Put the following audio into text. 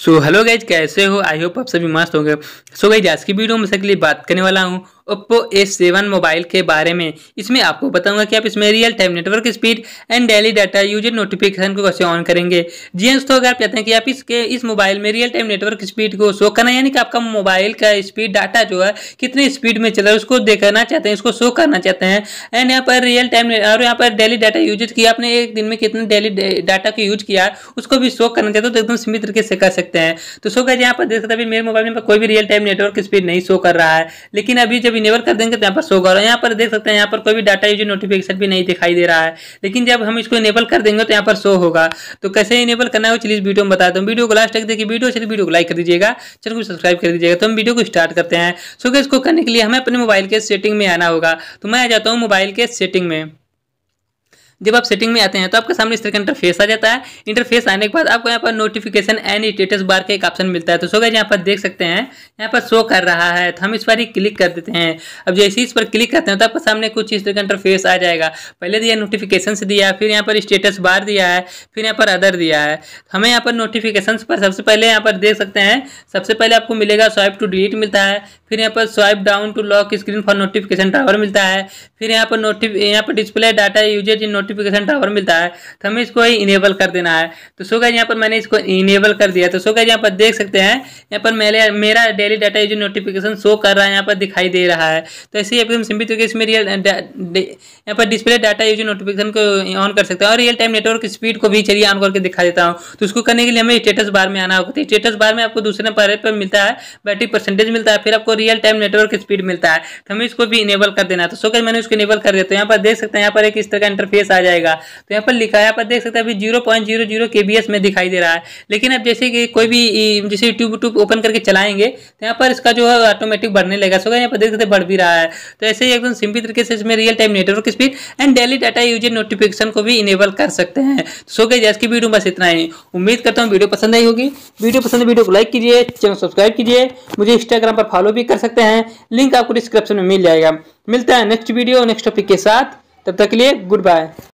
so hello guys कैसे हो I hope आप सभी मस्त होंगे सो गाइज आज की वीडियो में सबके लिए बात करने वाला हूँ ओप्पो ए सेवन मोबाइल के बारे में इसमें आपको बताऊंगा कि आप इसमें real time network speed and daily data user notification को कैसे ऑन करेंगे जी हाँ दोस्तों अगर आप चाहते हैं कि आप इसके इस मोबाइल में रियल टाइम नेटवर्क स्पीड को शो करना यानी कि आपका मोबाइल का स्पीड डाटा जो है कितने स्पीड में चल रहा है उसको देखना चाहते हैं उसको शो करना चाहते हैं एंड यहाँ पर रियल टाइम और यहाँ पर डेली डाटा यूज किया आपने एक दिन में कितने डेली डाटा को यूज किया उसको भी शो करना चाहते हो तो एकदम सीमित तरीके से कर सकते हैं तो शो कर यहाँ पर देख सकते हैं मेरे मोबाइल में कोई भी रियल टाइम नेटवर्क स्पीड नहीं शो कर रहा है लेकिन अभी जब भी इनेबल कर देंगे तो यहाँ पर शो करो यहाँ पर देख सकते हैं यहाँ पर कोई भी डाटा यूज नोटिफिकेशन भी नहीं दिखाई दे रहा है लेकिन जब हम इसको इनेबल कर देंगे तो यहाँ पर शो होगा तो कैसे इनेबल करना है चलिए वीडियो में बता दो वीडियो को लास्ट तक देखिए वीडियो चलिए वीडियो को लाइक कर दीजिएगा चैनल को सब्सक्राइब कर दीजिएगा तो हम वीडियो को स्टार्ट करते हैं सो इसको करने के लिए हमें अपने मोबाइल के सेटिंग में आना होगा तो मैं आ जाता हूँ मोबाइल के सेटिंग में जब आप सेटिंग में आते हैं तो आपके सामने इस तरह का इंटरफेस आ जाता है इंटरफेस आने के बाद आपको यहाँ पर नोटिफिकेशन एन स्टेटस बार का एक ऑप्शन मिलता है तो सो गए यहाँ पर देख सकते हैं यहाँ पर शो कर रहा है तो हम इस बार ही क्लिक कर देते हैं अब जैसे इस पर क्लिक करते हैं तो आपके सामने कुछ इस तरह का इंटरफेस आ जाएगा पहले दिया नोटिफिकेशन दिया फिर यहाँ पर स्टेटस बार दिया है फिर यहाँ पर अदर दिया है हमें यहाँ पर नोटिफिकेशन पर सबसे पहले यहाँ पर देख सकते हैं सबसे पहले आपको मिलेगा स्वाइप टू डिलीट मिलता है फिर यहाँ पर swipe down to lock screen for notification tower मिलता है फिर यहाँ पर नोटिफ यहाँ पर display data usage in notification tower मिलता है तो हमें इसको इनेबल कर देना है तो सो गया यहाँ पर मैंने इसको इनेबल कर दिया तो सो गया यहाँ पर देख सकते हैं यहाँ पर मेरे मेरा डेली डाटा जो नोटिफिकेशन शो कर रहा है यहाँ पर दिखाई दे रहा है तो ऐसे ही एकदम सिंपल तरीके इसमें रियल यहाँ पर डिस्प्ले डाटा यूज नोटिफिकेशन को ऑन कर सकते हैं और रियल टाइम नेटवर्क स्पीड को भी चलिए ऑन करके दिखा देता हूँ तो उसको करने के लिए हमें स्टेटस बार में आना होगा तो स्टेटस बार में आपको दूसरे पर मिलता है बैटरी परसेंटेज मिलता है फिर आपको रियल टाइम नेटवर्क स्पीड मिलता है तो हमें इसको भी इनेबल कर देना तो सो मैंने उसको इनेबल कर देता तो यहाँ पर देख सकते हैं यहाँ पर एक इस तरह का इंटरफेस आ जाएगा तो यहाँ पर लिखा है आप देख सकते हैं अभी zero point zero zero K B S में दिखाई दे रहा है लेकिन अब जैसे कि कोई भी जैसे यूट्यूब यूट्यूब ओपन करके चलाएंगे तो यहाँ पर इसका जो है ऑटोमेटिक बढ़ने लगेगा सो यहाँ पर देख सकते हैं बढ़ भी रहा है तो ऐसे ही एकदम सिंपल तरीके से इसमें real time network speed and daily data user notification को भी इनेबल कर सकते हैं सो गए जैसे की वीडियो बस इतना ही उम्मीद करता हूँ वीडियो पसंद आई होगी वीडियो पसंद वीडियो को लाइक कीजिए चैनल सब्सक्राइब कीजिए मुझे इंस्टाग्राम पर फॉलो भी कर सकते हैं लिंक आपको डिस्क्रिप्शन में मिल जाएगा मिलता है नेक्स्ट वीडियो नेक्स्ट टॉपिक के साथ तब तक के लिए गुड बाय